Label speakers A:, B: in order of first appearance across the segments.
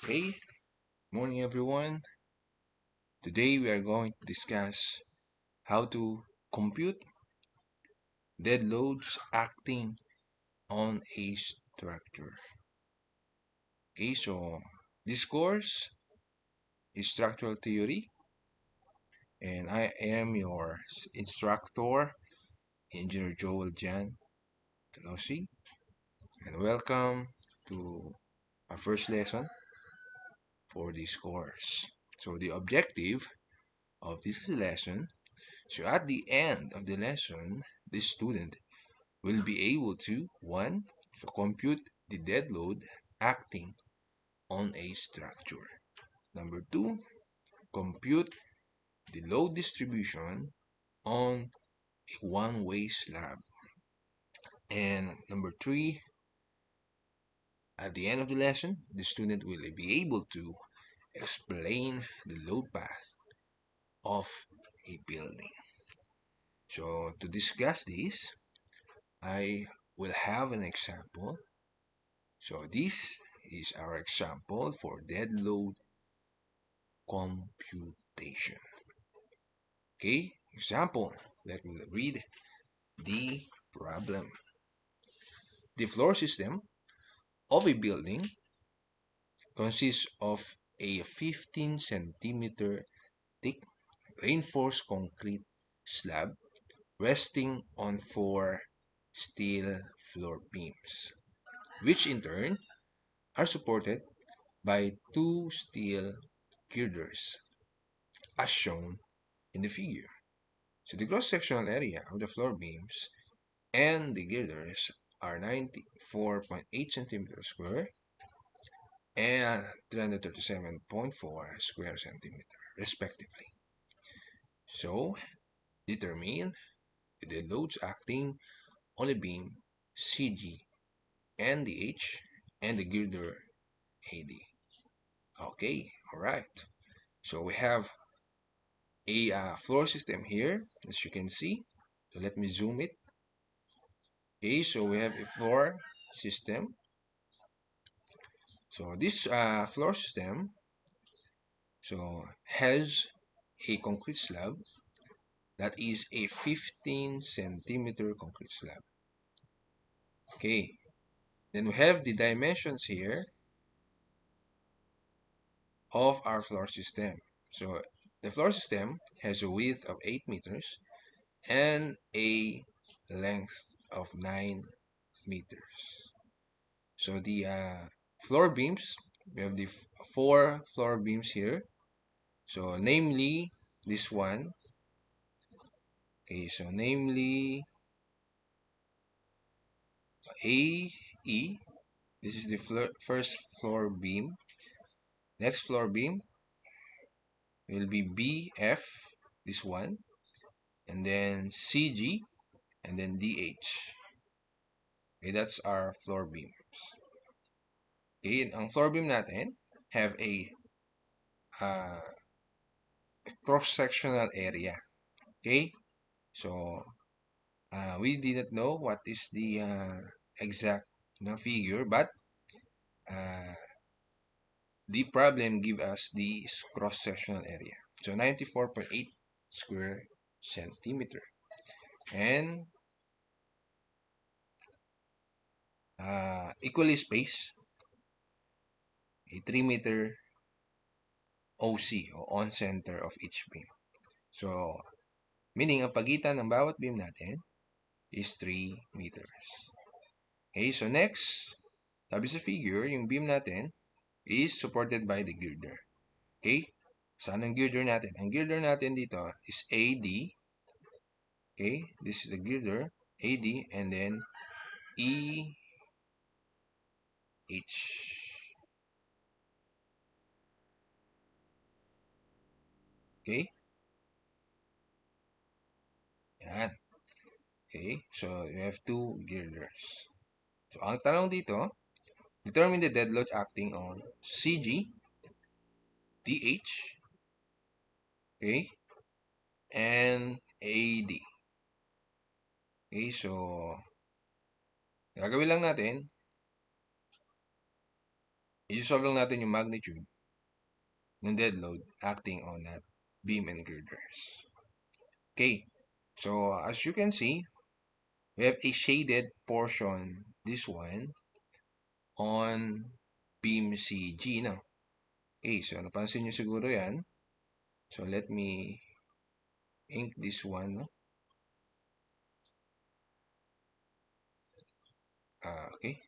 A: Hey, morning everyone. Today we are going to discuss how to compute dead loads acting on a structure. Okay, so this course is structural theory and I am your instructor, Engineer Joel Jan Telosi and welcome to our first lesson for this course. So the objective of this lesson, so at the end of the lesson, the student will be able to 1. To compute the dead load acting on a structure. Number 2. Compute the load distribution on a one-way slab. And number 3. At the end of the lesson, the student will be able to explain the load path of a building. So to discuss this, I will have an example. So this is our example for dead load computation. Okay, example. Let me read the problem. The floor system of a building consists of a 15 centimeter thick reinforced concrete slab resting on four steel floor beams, which in turn are supported by two steel girders, as shown in the figure. So the cross-sectional area of the floor beams and the girders are 94.8 centimeter square and 337.4 square centimeter respectively. So determine the loads acting on the beam CG and the H and the girder AD. Okay, all right. So we have a uh, floor system here, as you can see. So let me zoom it. Okay, so we have a floor system. So this uh, floor system so has a concrete slab that is a 15 centimeter concrete slab. Okay. Then we have the dimensions here of our floor system. So the floor system has a width of 8 meters and a length of 9 meters. So the uh, floor beams, we have the four floor beams here. So namely, this one Okay, so namely AE, this is the floor, first floor beam. Next floor beam will be BF, this one, and then CG, and then DH. Okay, that's our floor beams. Okay, ang floor beam natin have a uh, cross-sectional area. Okay, so, uh, we didn't know what is the uh, exact na figure, but uh, the problem give us the cross-sectional area. So, 94.8 square centimeter. And uh, equally spaced, a 3 meter OC or on center of each beam. So, Meaning, ang pagitan ng bawat beam natin is 3 meters. Okay, so next, tabi sa figure, yung beam natin is supported by the girder. Okay? Saan ang girder natin? Ang girder natin dito is AD. Okay? This is the girder. AD and then EH. Okay? Yan. Okay, so you have two girders. So ang tanong dito, determine the dead load acting on CG, DH, okay, and AD. Okay, so gagawin lang natin, i-solve lang natin yung magnitude ng dead load acting on that beam and girders. Okay, So as you can see, we have a shaded portion, this one, on beam CG na. Okay, so napansin nyo siguro yan. So let me ink this one. No? Uh, okay.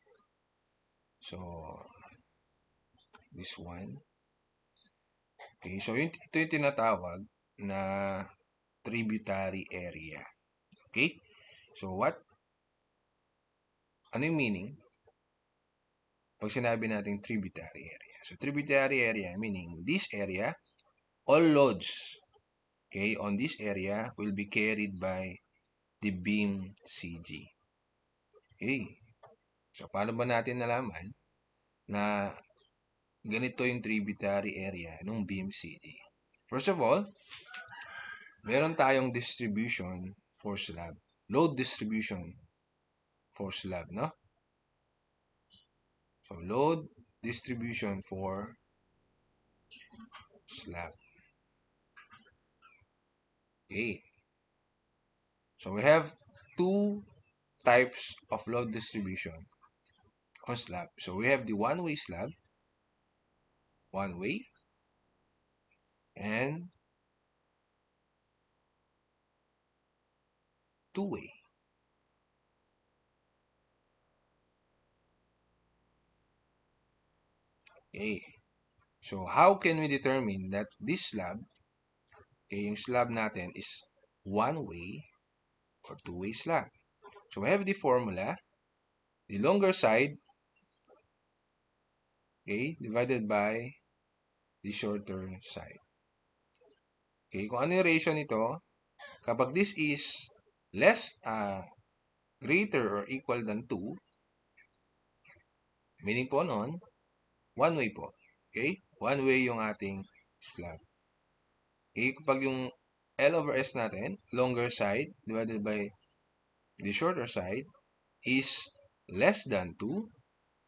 A: So, this one. Okay, so ito yung tinatawag na tributary area. Okay? So, what? Ano yung meaning? Pag sinabi natin tributary area. So, tributary area meaning this area, all loads, okay, on this area will be carried by the beam CG. Okay. So, paano ba natin nalaman na ganito yung tributary area ng beam CG? First of all, meron tayong distribution for slab. Load distribution for slab, no? So, load distribution for slab. Okay. So, we have two types of load distribution on slab. So, we have the one-way slab, one-way, and do we? Okay. So, how can we determine that this slab, okay, yung slab natin is one-way or two-way slab? So, we have the formula, the longer side, okay, divided by the shorter side. Okay, kung ano yung ratio nito, kapag this is less uh, greater or equal than 2, meaning po noon, one way po. Okay? One way yung ating slab. Okay? Kapag yung L over S natin, longer side divided by the shorter side is less than 2.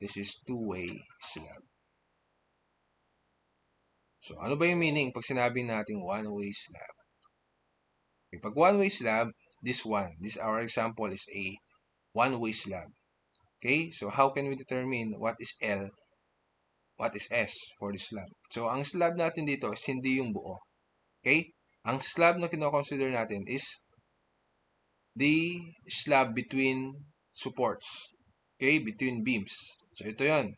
A: This is two-way slab. So, ano ba yung meaning pag sinabi natin one-way slab? Okay, pag one-way slab, this one. This our example is a one-way slab. Okay? So, how can we determine what is L, what is S for this slab? So, ang slab natin dito is hindi yung buo. Okay? Ang slab na kinoconsider natin is the slab between supports. Okay? Between beams. So, ito yon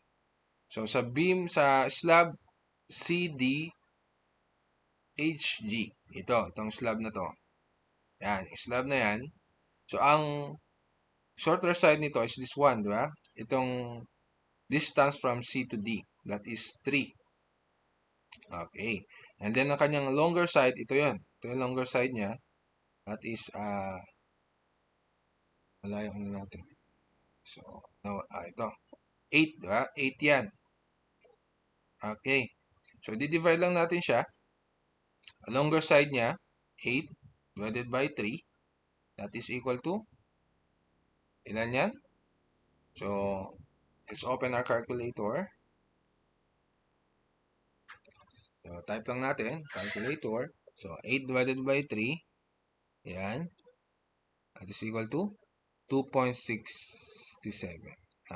A: So, sa beam, sa slab CD, CDHG. Ito, itong slab na to. Yan, slab na yan. So, ang shorter side nito is this one, di ba? Itong distance from C to D. That is 3. Okay. And then, ang kanyang longer side, ito yon Ito yung longer side niya. That is, ah, uh, wala yung ano natin. So, no, ah, ito. 8, di ba? 8 yan. Okay. So, di-divide lang natin siya. Longer side niya, 8 divided by 3. That is equal to, ilan yan? So, let's open our calculator. So, type lang natin, calculator. So, 8 divided by 3. Yan. That is equal to 2.67.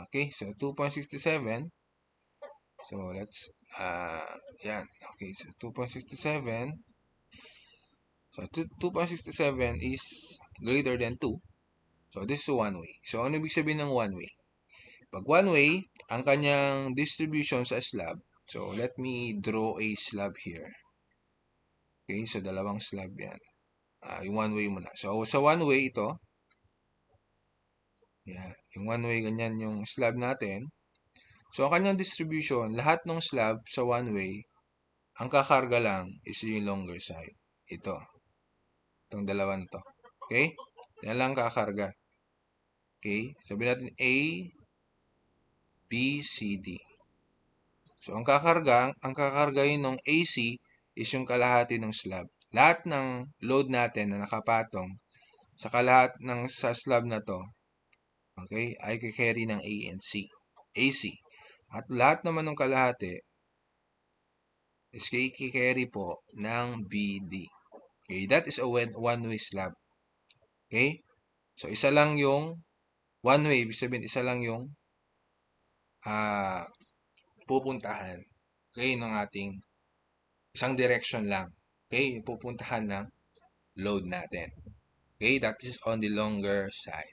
A: Okay, so 2.67. So, let's, uh, yan. Okay, so 2.67 So, 2.67 is greater than 2. So, this is one way. So, ano ibig sabihin ng one way? Pag one way, ang kanyang distribution sa slab, so let me draw a slab here. Okay, so dalawang slab yan. Uh, yung one way muna. So, sa one way ito, yan, yung one way, ganyan yung slab natin. So, ang kanyang distribution, lahat ng slab sa one way, ang kakarga lang is yung longer side. Ito. Itong dalawan to. Okay? Yan lang kakarga. Okay? Sabihin natin A, B, C, D. So, ang kakarga, ang kakargahin ng AC is yung kalahati ng slab. Lahat ng load natin na nakapatong sa kalahat ng sa slab na to, okay, ay kikerry ng A and C. AC. At lahat naman ng kalahati is kikerry po ng BD. Okay, that is a one-way slab. Okay? So, isa lang yung one-way, ibig sabihin, isa lang yung uh, pupuntahan. Okay, ng ating isang direction lang. Okay, yung pupuntahan ng load natin. Okay, that is on the longer side.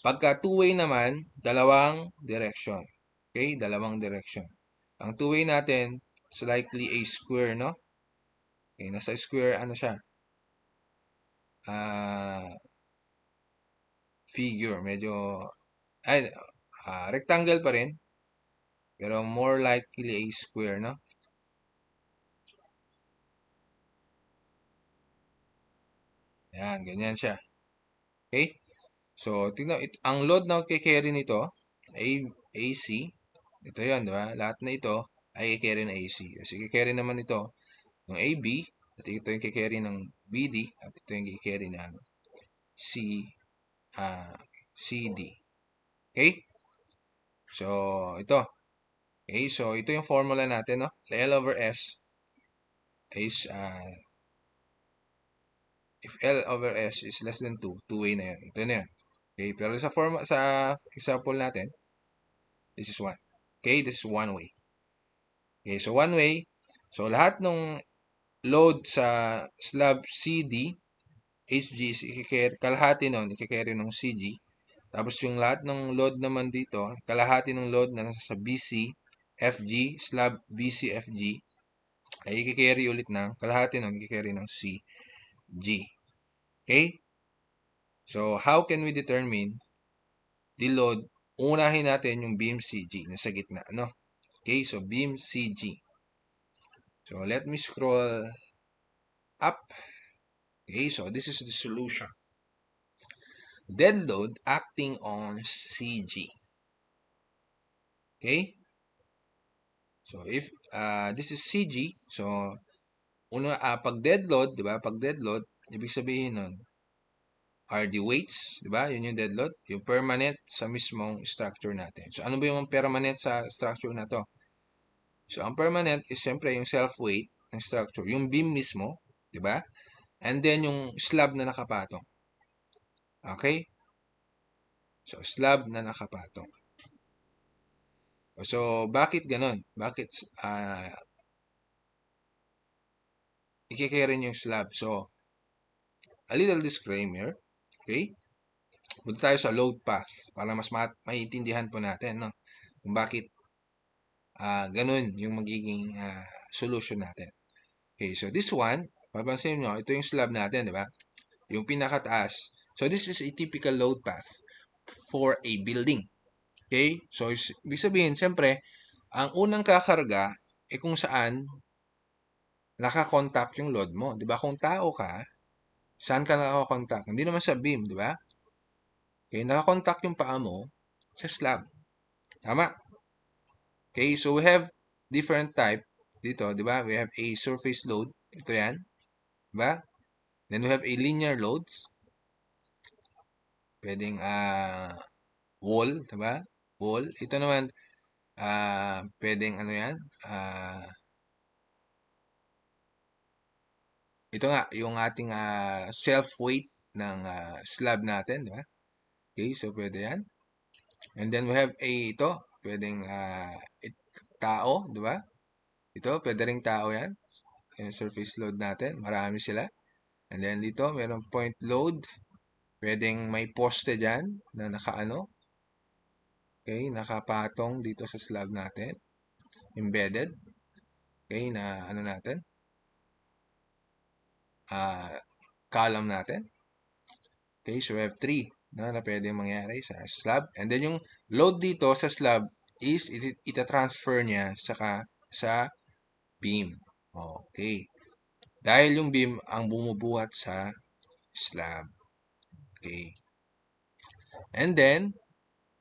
A: Pagka two-way naman, dalawang direction. Okay, dalawang direction. Ang two-way natin, is likely a square, no? Okay, nasa square, ano siya? uh, figure. Medyo, ay, uh, rectangle pa rin. Pero more likely a square, no? Yan, ganyan siya. Okay? So, tingnan, it, ang load na kikerry nito, A, AC, ito yan, di ba? Lahat na ito ay kikerry na AC. Kasi kikerry naman ito, ng AB, at ito yung kikerry ng BD at ito yung kikerry ng C, uh, ah, CD. Okay? So, ito. Okay, so ito yung formula natin, no? L over S is, uh, if L over S is less than 2, two-way na yan. Ito na yan. Okay, pero sa form sa example natin, this is one. Okay, this is one way. Okay, so one way. So lahat ng load sa slab CD, HG is ikikerry, kalahati nun, ikikerry ng CG. Tapos yung lahat ng load naman dito, kalahati ng load na nasa sa BC, FG, slab BC, FG, ay ikikerry ulit ng, kalahati nun, ikikerry ng CG. Okay? So, how can we determine the load? Unahin natin yung beam CG nasa gitna, no? Okay, so beam CG. So let me scroll up. Okay, so this is the solution. Dead load acting on CG. Okay? So if uh, this is CG, so una uh, pag dead load, 'di ba? Pag dead load, ibig sabihin nun, are the weights, 'di ba? Yun yung dead load, yung permanent sa mismong structure natin. So ano ba yung permanent sa structure na to? So, ang permanent is siyempre yung self-weight ng structure. Yung beam mismo, di ba? And then, yung slab na nakapatong. Okay? So, slab na nakapatong. So, bakit ganun? Bakit uh, ah, ikikarin yung slab? So, a little disclaimer. Okay? Punta tayo sa load path para mas maintindihan po natin no? kung bakit Uh, ganun yung magiging uh, solution natin. Okay, so this one, papansin nyo, ito yung slab natin, di ba? Yung pinakataas. So this is a typical load path for a building. Okay? So, ibig sabihin, siyempre, ang unang kakarga ay eh kung saan nakakontakt yung load mo. Di ba? Kung tao ka, saan ka nakakontakt? Hindi naman sa beam, di ba? Okay, nakakontakt yung paa mo sa slab. Tama? Okay, so we have different type dito, di ba? We have a surface load. Ito yan. Di ba? Then we have a linear loads. Pwedeng uh, wall, di ba? Wall. Ito naman, uh, pwedeng ano yan? Uh, ito nga, yung ating uh, self-weight ng uh, slab natin, di ba? Okay, so pwede yan. And then we have a, ito, pwedeng uh, it, tao, di ba? Ito, pwede rin tao yan. Yung surface load natin, marami sila. And then dito, mayroong point load. Pwedeng may poste dyan na nakaano. Okay, nakapatong dito sa slab natin. Embedded. Okay, na ano natin. Uh, column natin. Okay, so we have 3 no, na pwedeng mangyari sa slab. And then yung load dito sa slab is it, itatransfer niya saka sa beam. Okay. Dahil yung beam ang bumubuhat sa slab. Okay. And then,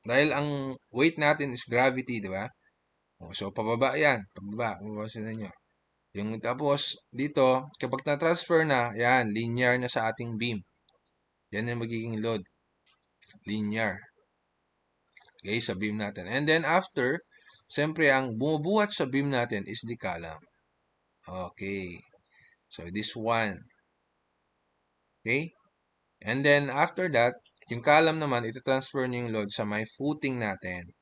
A: dahil ang weight natin is gravity, di ba? So, pababa yan. Pababa. Pumabasin na nyo. Yung tapos, dito, kapag na-transfer na, yan, linear na sa ating beam. Yan yung magiging load linear. Okay, sa beam natin. And then after, siyempre ang bumubuhat sa beam natin is the column. Okay. So this one. Okay? And then after that, yung column naman, itatransfer niyo yung load sa may footing natin.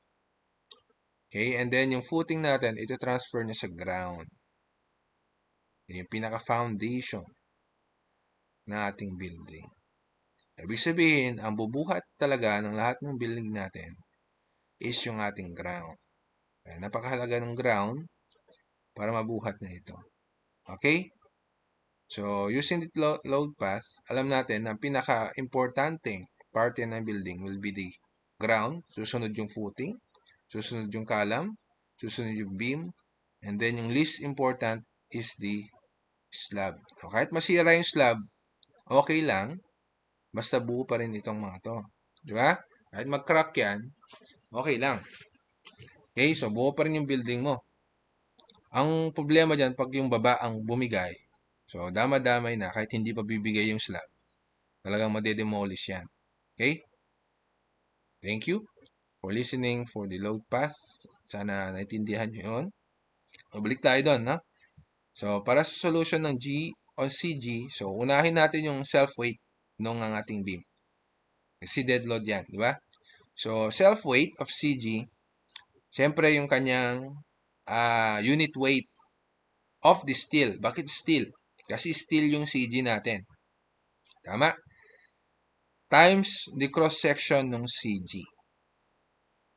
A: Okay? And then yung footing natin, ito-transfer niya sa ground. Yung pinaka-foundation na ating building. Ibig sabihin, ang bubuhat talaga ng lahat ng building natin is yung ating ground. Ayan, napakahalaga ng ground para mabuhat na ito. Okay? So, using the load path, alam natin na pinaka-importanting parte ng building will be the ground, susunod yung footing, susunod yung column, susunod yung beam, and then yung least important is the slab. So, kahit masira yung slab, okay lang Basta buo pa rin itong mga to. Di ba? Kahit mag-crack yan, okay lang. Okay, so buo pa rin yung building mo. Ang problema dyan, pag yung baba ang bumigay, so dama-damay na kahit hindi pa bibigay yung slab, talagang madedemolish yan. Okay? Thank you for listening for the load path. Sana naintindihan nyo yun. Balik tayo doon, ha? So, para sa solution ng G on CG, so unahin natin yung self-weight ng ang ating beam. Si dead load yan, di ba? So, self-weight of CG, syempre yung kanyang uh, unit weight of the steel. Bakit steel? Kasi steel yung CG natin. Tama? Times the cross-section ng CG.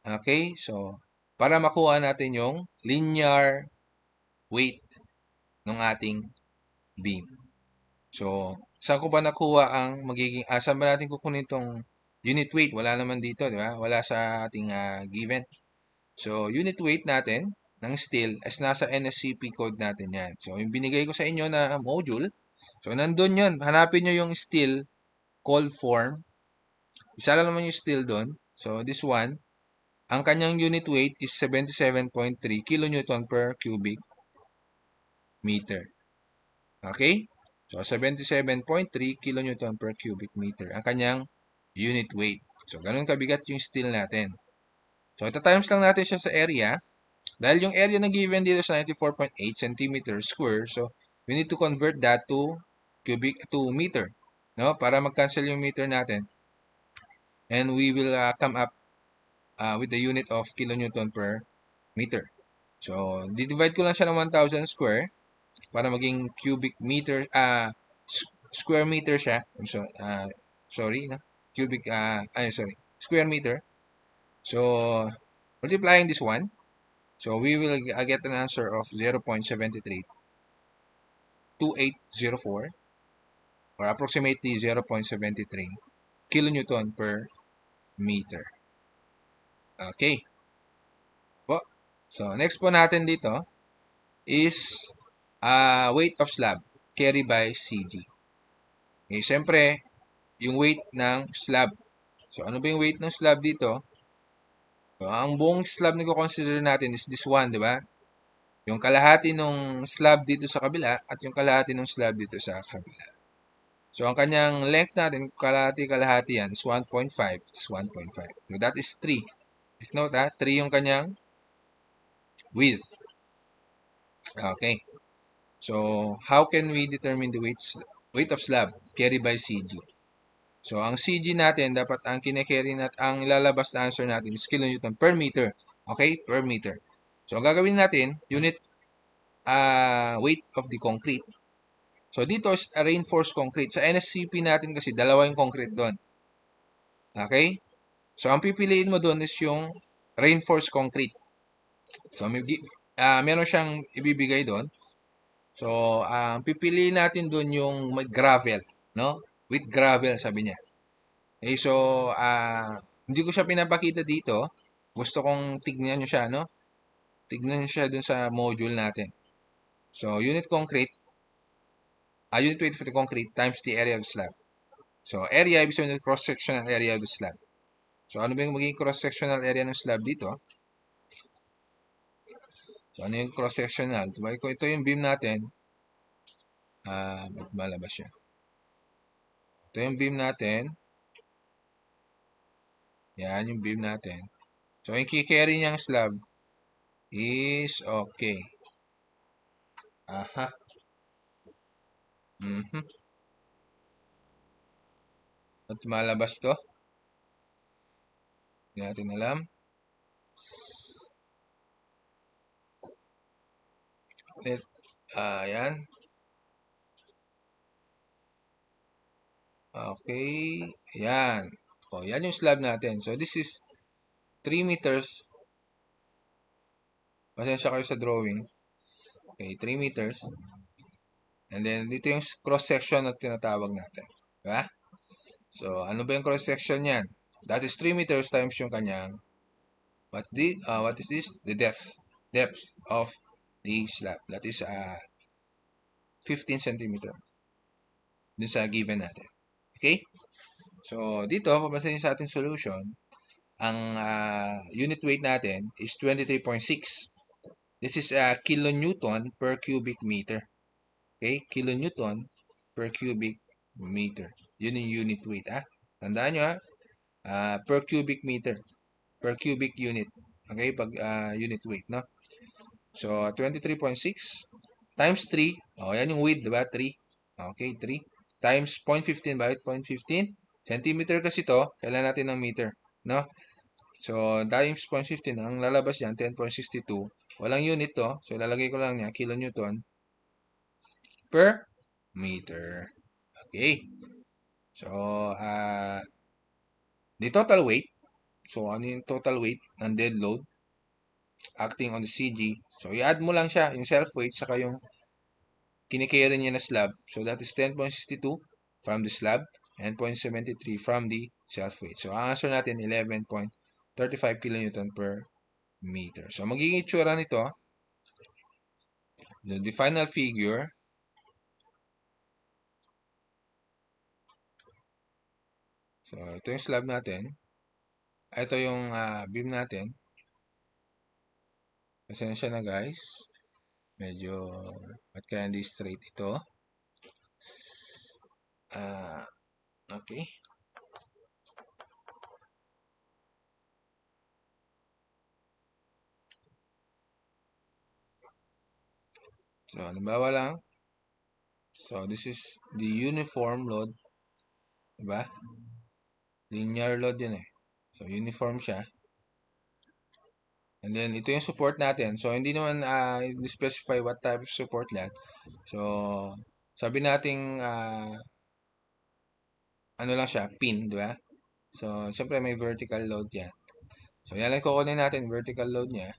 A: Okay? So, para makuha natin yung linear weight ng ating beam. So, Saan ko ba nakuha ang magiging, ah, saan ba natin kukunin itong unit weight? Wala naman dito, di ba? Wala sa ating uh, given. So, unit weight natin ng steel as nasa NSCP code natin yan. So, yung binigay ko sa inyo na module, so, nandun yun. Hanapin nyo yung steel call form. Isa lang naman yung steel doon. So, this one, ang kanyang unit weight is 77.3 kilonewton per cubic meter. Okay? So, 77.3 kN per cubic meter ang kanyang unit weight. So, ganun kabigat yung steel natin. So, times lang natin siya sa area. Dahil yung area na given dito sa 94.8 cm square, so we need to convert that to cubic to meter, no? Para mag-cancel yung meter natin. And we will uh, come up uh, with the unit of kilonewton per meter. So, di-divide ko lang siya ng 1,000 square para maging cubic meter, uh, square meter siya. I'm sorry, uh, ah, sorry, no? cubic, uh, ay, sorry, square meter. So, multiplying this one, so we will uh, get an answer of 0.73, 2804, or approximately 0.73 kilonewton per meter. Okay. Po. So, next po natin dito is uh, weight of slab carry by CD. Okay, eh, siyempre, yung weight ng slab. So, ano ba yung weight ng slab dito? So, ang buong slab na consider natin is this one, di ba? Yung kalahati ng slab dito sa kabila at yung kalahati ng slab dito sa kabila. So, ang kanyang length natin, kalahati-kalahati yan, is 1.5 is 1.5. So, that is 3. If note, ha, 3 yung kanyang width. Okay. So, how can we determine the weight, weight of slab carried by CG? So, ang CG natin, dapat ang kine-carry nat ang ilalabas na answer natin is kilonewton per meter. Okay? Per meter. So, ang gagawin natin, unit uh, weight of the concrete. So, dito is a reinforced concrete. Sa NSCP natin kasi, dalawa yung concrete doon. Okay? So, ang pipiliin mo doon is yung reinforced concrete. So, may, uh, meron siyang ibibigay doon. So, ang uh, pipiliin natin doon yung may gravel, no? With gravel, sabi niya. Okay, eh, so, uh, hindi ko siya pinapakita dito. Gusto kong tignan nyo siya, no? Tignan nyo siya doon sa module natin. So, unit concrete, uh, unit weight for the concrete times the area of the slab. So, area, ibig sabihin cross-sectional area of the slab. So, ano ba yung magiging cross-sectional area ng slab dito? So, ano yung cross-sectional? Diba? ko ito yung beam natin, ah, ba't malabas yan? Ito yung beam natin. Yan yung beam natin. So, yung kikerry niyang slab is okay. Aha. Mm -hmm. At malabas to. Hindi natin alam. net, uh, ah, ayan. Okay, ayan. O, oh, yan yung slab natin. So, this is 3 meters. Pasensya kayo sa drawing. Okay, 3 meters. And then, dito yung cross-section na tinatawag natin. ba So, ano ba yung cross-section niyan That is 3 meters times yung kanyang what, the, uh, what is this? The depth. Depth of the slab. That is uh, 15 cm. Dun sa given natin. Okay? So, dito, papansin sa ating solution, ang uh, unit weight natin is 23.6. This is uh, kilonewton per cubic meter. Okay? Kilonewton per cubic meter. Yun yung unit weight. Ah. Tandaan nyo ha. Uh, ah, per cubic meter. Per cubic unit. Okay? Pag uh, unit weight. No? So, 23.6 times 3. O, yan yung width, diba? 3. Okay, 3. Times 0.15 ba? 0.15. Centimeter kasi to. Kailan natin ng meter. No? So, times 0.15. Ang lalabas dyan, 10.62. Walang unit to. So, ilalagay ko lang niya, kilonewton per meter. Okay. So, uh, the total weight. So, ano yung total weight ng dead load acting on the CG So, i-add mo lang siya, yung self-weight, saka yung kinikira niya na slab. So, that is 10.62 from the slab and 0.73 from the self-weight. So, ang answer natin, 11.35 kN per meter. So, magiging itsura nito, the, the final figure, So, ito yung slab natin. Ito yung uh, beam natin. Pasensya na guys. Medyo, at kaya hindi straight ito. Uh, okay. So, halimbawa lang. So, this is the uniform load. Diba? Linear load yun eh. So, uniform siya. And then, ito yung support natin. So, hindi naman uh, specify what type of support that. So, sabi nating uh, ano lang siya, pin, di ba? So, siyempre may vertical load yan. So, yan lang kukunin natin, vertical load niya.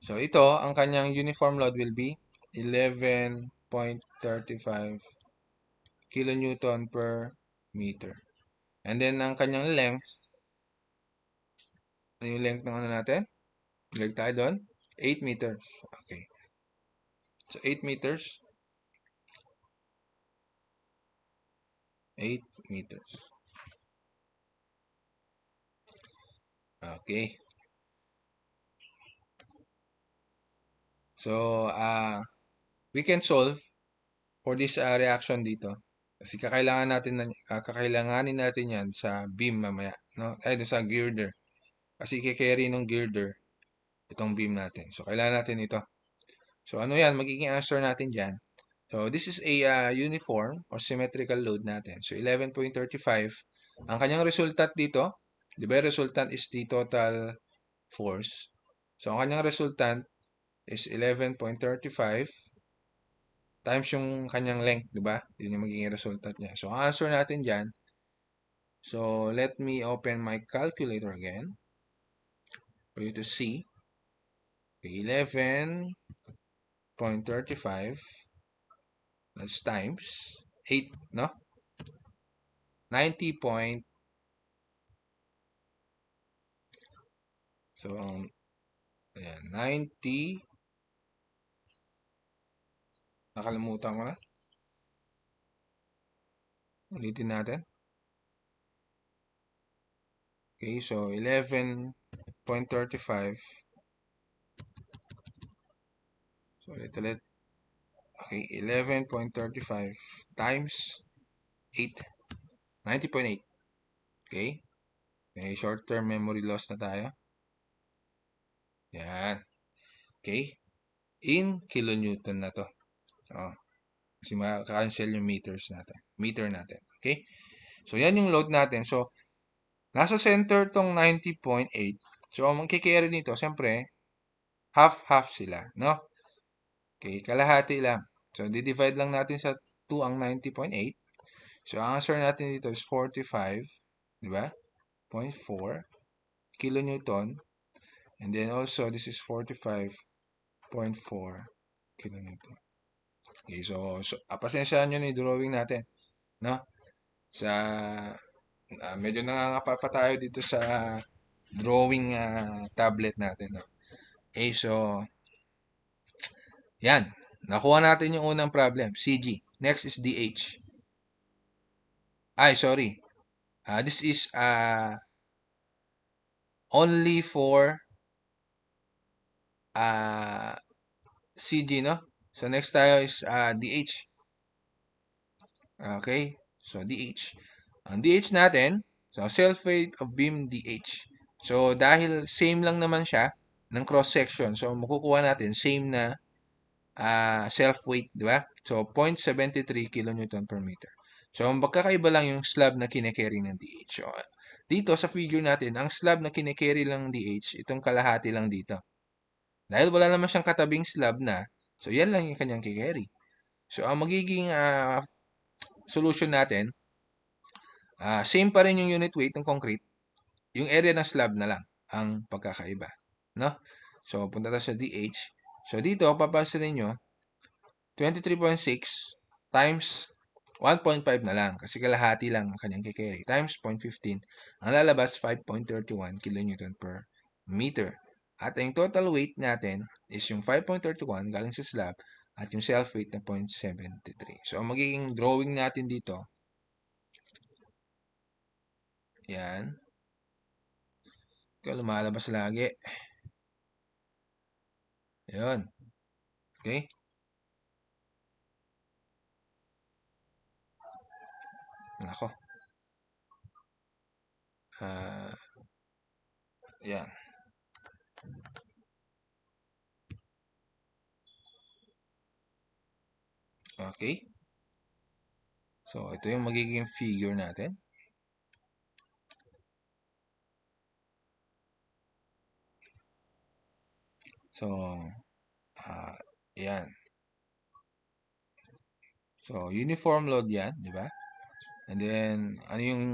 A: So, ito, ang kanyang uniform load will be 11.35 kilonewton per meter. And then, ang kanyang length, yung length ng ano natin? Ilag tayo doon. 8 meters. Okay. So, 8 meters. 8 meters. Okay. So, uh, we can solve for this uh, reaction dito. Kasi kakailangan natin, uh, kakailanganin natin yan sa beam mamaya. No? Ay, sa girder. Kasi kikerry ng girder itong beam natin. So, kailangan natin ito. So, ano yan? Magiging answer natin dyan. So, this is a uh, uniform or symmetrical load natin. So, 11.35. Ang kanyang resultant dito, di ba resultant is the total force. So, ang kanyang resultant is 11.35 times yung kanyang length, di ba? Yun yung magiging resultant niya. So, ang answer natin dyan, so, let me open my calculator again for you to see. 11.35 that's times 8 no 90 point so um, ayan, 90 nakalimutan ko na ulitin natin okay so 11.35 So, ulit ulit. Okay, 11.35 times 8. 90.8. Okay. May short-term memory loss na tayo. Yan. Okay. In kilonewton na to. Oh. Kasi maka-cancel yung meters natin. Meter natin. Okay. So, yan yung load natin. So, nasa center tong 90.8. So, ang magkikerry nito, siyempre, half-half sila. No? Okay, kalahati lang. So, di-divide lang natin sa 2 ang 90.8. So, ang answer natin dito is 45, di ba? 0.4 kilonewton. And then also, this is 45.4 kilonewton. Okay, so, so ah, pasensyaan nyo na drawing natin. No? Sa, ah, medyo nangangapa pa tayo dito sa drawing uh, tablet natin. No? Okay, so, yan. Nakuha natin yung unang problem. CG. Next is DH. Ay, sorry. Uh, this is uh, only for uh, ah, CG, no? So, next tayo is uh, DH. Okay? So, DH. Ang DH natin, so, self-weight of beam DH. So, dahil same lang naman siya ng cross-section, so, makukuha natin same na uh, ah, self weight, di ba? So 0.73 kilonewton per meter. So ang pagkakaiba lang yung slab na kine-carry ng DH. So, dito sa figure natin, ang slab na kine-carry lang ng DH, itong kalahati lang dito. Dahil wala naman siyang katabing slab na, so yan lang yung kanyang kikerry. So ang magiging uh, solution natin, uh, same pa rin yung unit weight ng concrete, yung area ng slab na lang ang pagkakaiba. No? So punta tayo sa DH, So, dito, papasa ninyo, 23.6 times 1.5 na lang kasi kalahati lang ang kanyang kikerry times 0.15 ang lalabas 5.31 kN per meter. At ang total weight natin is yung 5.31 galing sa slab at yung self weight na 0.73. So, ang magiging drawing natin dito, yan. Ikaw lumalabas lagi. Ayun. Okay? Nako. Ah. Uh, yan. Okay? So, ito yung magiging figure natin. So, uh, yan. So, uniform load yan, di ba? And then, ano yung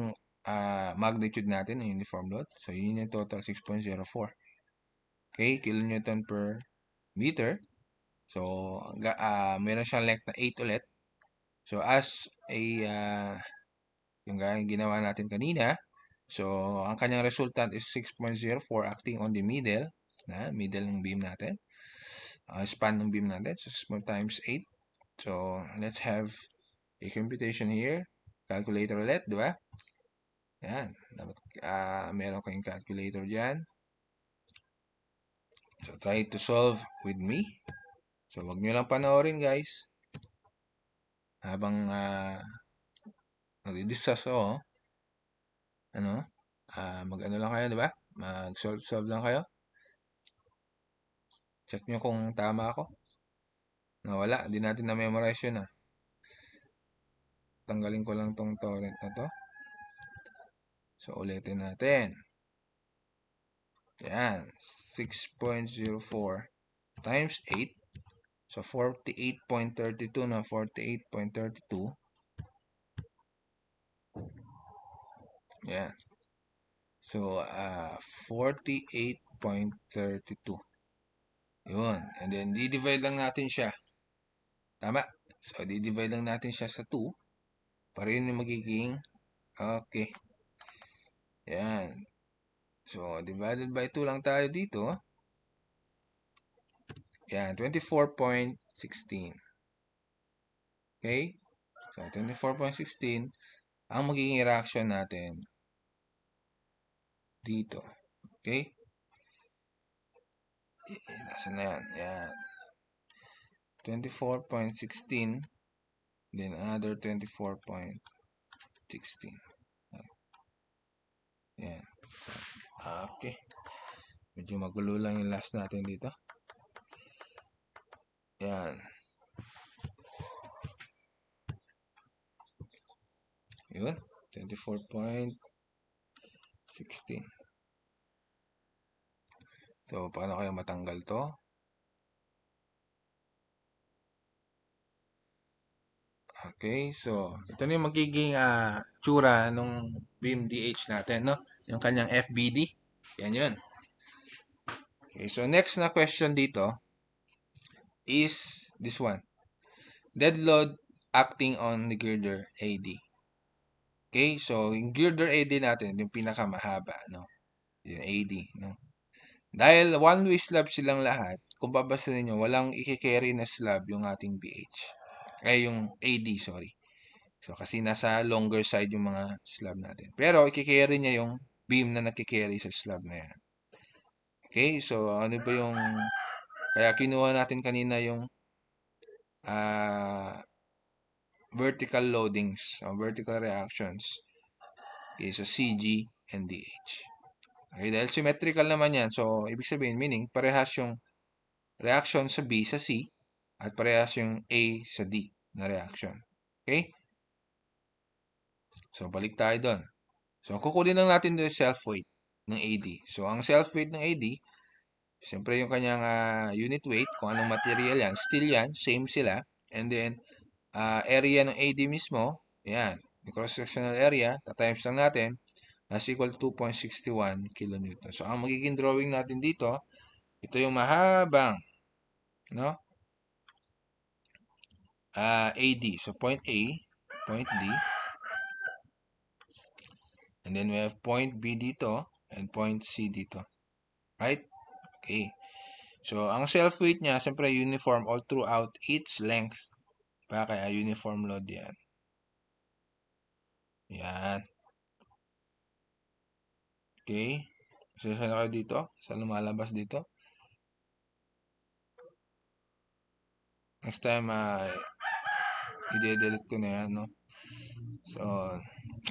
A: uh, magnitude natin ng uniform load? So, yun yung total 6.04. Okay, kilonewton per meter. So, uh, meron siyang length na 8 ulit. So, as a, uh, yung ginawa natin kanina, so, ang kanyang resultant is 6.04 acting on the middle na middle ng beam natin. Uh, span ng beam natin. So, 1 times 8. So, let's have a computation here. Calculator ulit, di ba? Yan. Dapat, uh, meron kayong calculator dyan. So, try to solve with me. So, wag nyo lang panoorin, guys. Habang uh, ah, nagdi-discuss ako, ano, uh, mag-ano lang kayo, di ba? Mag-solve-solve lang kayo. Check nyo kung tama ako. Nawala, di natin na-memorize yun ah. Tanggalin ko lang tong torrent na to. So, ulitin natin. Yan, 6.04 times 8. So, 48.32 na 48.32. Yan. So, uh, ah, 48.32. Yun. And then, di-divide lang natin siya. Tama? So, di-divide lang natin siya sa 2. Para yun yung magiging, okay. Yan. So, divided by 2 lang tayo dito. Yan, 24.16. Okay? So, 24.16, ang magiging reaction natin dito. Okay? Nasaan na yan? Yan. 24.16 then another 24.16 yan okay medyo magulo lang yung last natin dito yan yun 24.16 So, paano kaya matanggal to? Okay, so ito na yung magiging uh, tsura nung BMDH natin, no? Yung kanyang FBD. Yan yun. Okay, so next na question dito is this one. Dead load acting on the girder AD. Okay, so yung girder AD natin, yung pinakamahaba, no? Yung AD, no? Dahil one-way slab silang lahat, kung babasahin niyo, walang ikikerry na slab yung ating BH. Ay, eh, yung AD, sorry. So, kasi nasa longer side yung mga slab natin. Pero, ikikerry niya yung beam na nakikerry sa slab na yan. Okay? So, ano ba yung... Kaya kinuha natin kanina yung uh, vertical loadings, or vertical reactions okay, sa CG and DH. Okay, dahil symmetrical naman yan, so ibig sabihin, meaning, parehas yung reaction sa B sa C at parehas yung A sa D na reaction. Okay? So, balik tayo doon. So, kukunin lang natin yung self-weight ng AD. So, ang self-weight ng AD, siyempre yung kanyang uh, unit weight, kung anong material yan, still yan, same sila. And then, uh, area ng AD mismo, yan, yung cross-sectional area, tatimes lang natin, as equal to 2.61 kilonewton. So, ang magiging drawing natin dito, ito yung mahabang, no? Uh, ah, AD. So, point A, point D. And then we have point B dito and point C dito. Right? Okay. So, ang self-weight niya, siyempre uniform all throughout its length. Pa, kaya ah, uniform load yan. Yan. Okay. Susunod na kayo dito. Sa lumalabas dito. Next time, uh, i-delete ko na yan, no? So,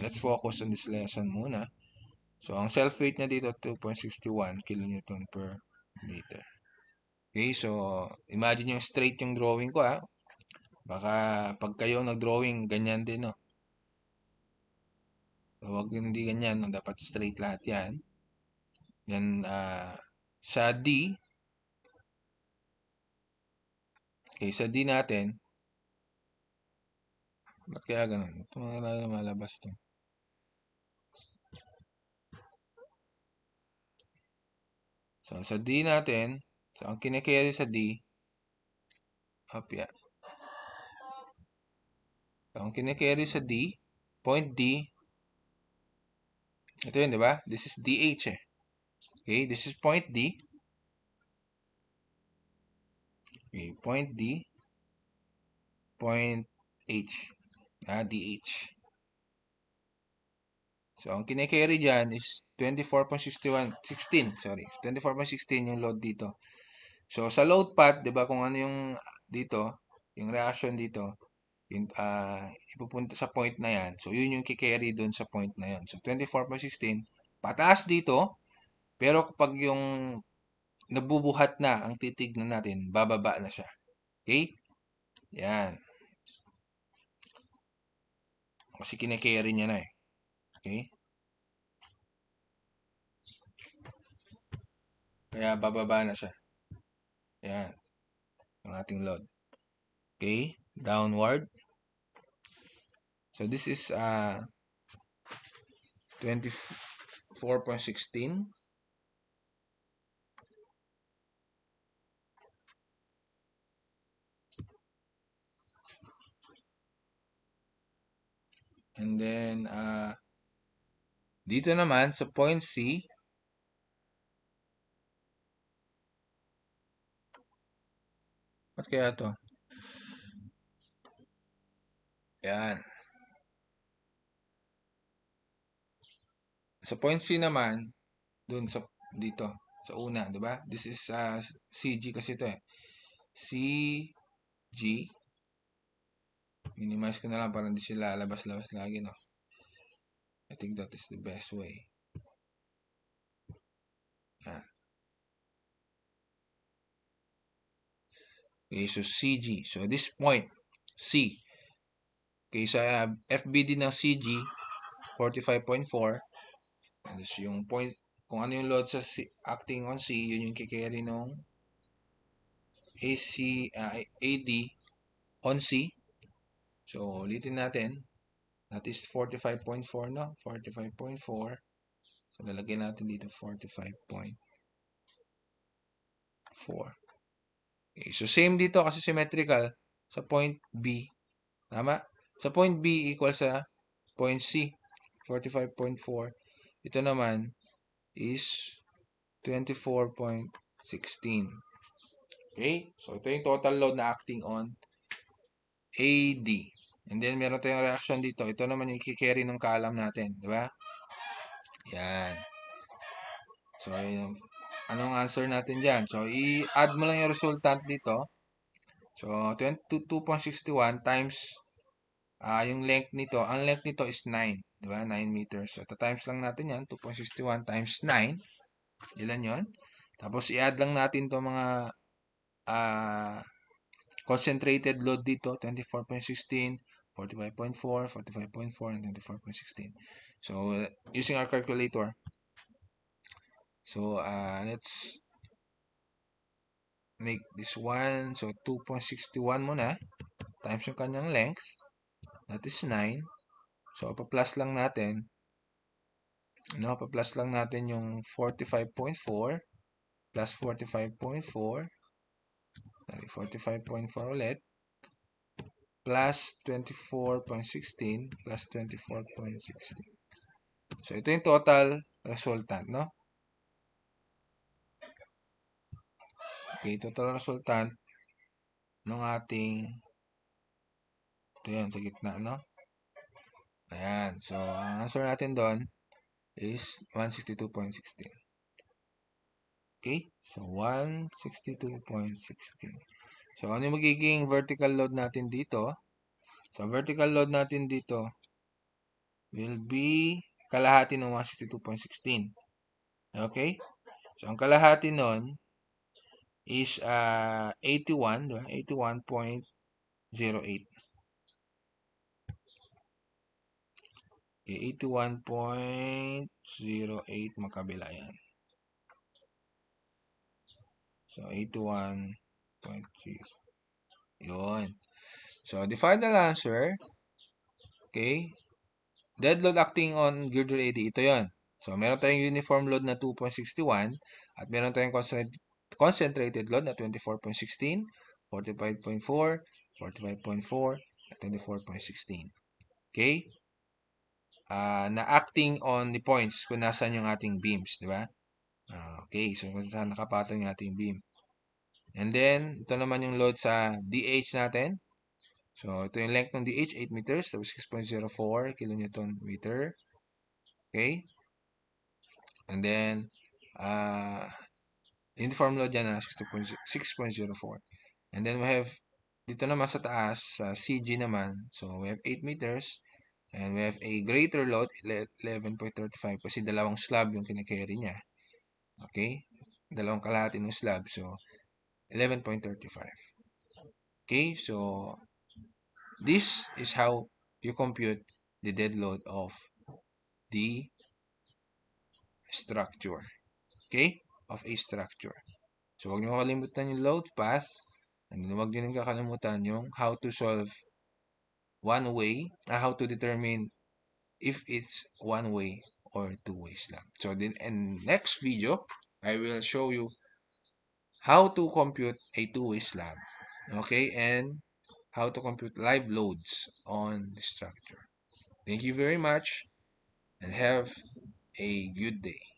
A: let's focus on this lesson muna. So, ang self weight na dito, 2.61 kN per meter. Okay, so, imagine yung straight yung drawing ko, ha? Ah. Baka pag kayo nag-drawing, ganyan din, no? Huwag hindi ganyan. Dapat straight lahat yan. Then, uh, sa D, okay, sa D natin, ba't kaya ganun? Ito mga malabas to. So, sa D natin, so, ang kinikayari sa D, up yeah. So, ang kinikayari sa D, point D, ito yun, di ba? This is DH eh. Okay, this is point D. Okay, point D. Point H. Ah, DH. So, ang kinikerry dyan is 24.61, 16, sorry. 24.16 yung load dito. So, sa load path, di ba, kung ano yung dito, yung reaction dito, in, uh, ah, ipupunta sa point na yan. So, yun yung kikerry doon sa point na yun. So, 24.16, pataas dito, pero kapag yung nabubuhat na ang titig na natin, bababa na siya. Okay? Yan. Kasi kinakerry niya na eh. Okay? Kaya bababa na siya. Yan. Ang ating load. Okay? Downward. So this is uh 24.16 And then, uh, dito naman, sa so point C, ba't kaya to? Yan. Sa point C naman, dun sa dito, sa una, 'di ba? This is uh, ah, CG kasi ito eh. CG Minimize ko na lang para hindi sila labas-labas lagi, no? I think that is the best way. Yan. Okay, so CG. So, this point, C. Okay, sa so, uh, FBD ng CG, 45.4. Tapos yung point, kung ano yung load sa C, acting on C, yun yung kikerry nung AC, uh, ah, AD on C. So, ulitin natin. That is 45.4, no? 45.4. So, lalagyan natin dito 45.4. Okay, so, same dito kasi symmetrical sa point B. Tama? Sa point B equal sa point C. 45.4 ito naman is 24.16. Okay? So, ito yung total load na acting on AD. And then, meron tayong reaction dito. Ito naman yung kikerry ng column natin. Di ba? Yan. So, yun, anong answer natin dyan? So, i-add mo lang yung resultant dito. So, 22.61 times Uh, yung length nito, ang length nito is 9. Diba? 9 meters. So, times lang natin yan. 2.61 times 9. Ilan yon Tapos, i-add lang natin to mga uh, concentrated load dito. 24.16, 45.4, 45.4, and 24.16. So, using our calculator. So, uh, let's make this one. So, 2.61 muna times yung kanyang length. That is 9. So, pa-plus lang natin. No, pa-plus lang natin yung 45.4 plus 45.4 sorry, 45.4 ulit plus 24.16 plus 24.16. So, ito yung total resultant, no? Okay, total resultant ng ating ito yan, sa gitna, no? Ayan. So, ang answer natin doon is 162.16. Okay? So, 162.16. So, ano magiging vertical load natin dito? So, vertical load natin dito will be kalahati ng 162.16. Okay? So, ang kalahati nun is uh, 81, 81.08. Okay, 81.08 magkabila yan. So, 81.0. Yun. So, the final answer, okay, dead load acting on girder AD, ito yon So, meron tayong uniform load na 2.61 at meron tayong concentrated load na 24.16, 45.4, 45.4, at 24.16. Okay? uh, na acting on the points kung nasaan yung ating beams, di ba? Uh, okay, so kung saan nakapatong yung ating beam. And then, ito naman yung load sa DH natin. So, ito yung length ng DH, 8 meters. Tapos 6.04 kilonewton meter. Okay? And then, uh, uniform load yan na 6.04. And then, we have dito naman sa taas, sa CG naman. So, we have 8 meters. And we have a greater load, 11.35 kasi dalawang slab yung kinakary niya. Okay? Dalawang kalahati ng slab. So, 11.35. Okay? So, this is how you compute the dead load of the structure. Okay? Of a structure. So, huwag niyo kalimutan yung load path. And huwag niyo nang kakalimutan yung how to solve one way, uh, how to determine if it's one way or two ways lang. So then in next video, I will show you how to compute a two-way slab. Okay, and how to compute live loads on the structure. Thank you very much and have a good day.